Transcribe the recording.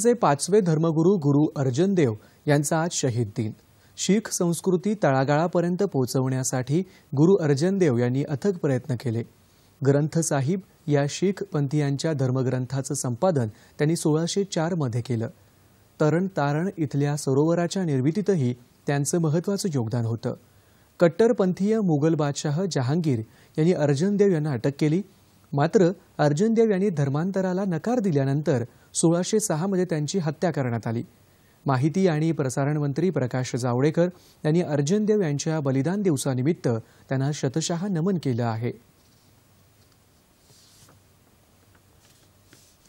जे पाचवे धर्मगुरू गुरु अर्जन देव यांचा आज शहीद दिन शीख संस्कृती तळागाळापर्यंत पोहोचवण्यासाठी गुरु अर्जन देव यांनी अथक प्रयत्न केले ग्रंथ साहिब या शीख पंथीयांच्या धर्मग्रंथाचं संपादन त्यांनी सोळाशे मध्ये केलं तरण तारण इथल्या सरोवराच्या निर्मितीतही त्यांचं महत्त्वाचं योगदान होतं कट्टरपंथीय मुघल बादशाह जहांगीर यांनी अर्जन देव यांना अटक केली मात्र अर्जुन देव यांनी धर्मांतराला नकार दिल्यानंतर सोळाशे सहामध्ये त्यांची हत्या करण्यात आली माहिती आणि प्रसारण मंत्री प्रकाश जावडेकर यांनी अर्जुन देव यांच्या बलिदान दिवसानिमित्त त्यांना शतशहा नमन केलं आहे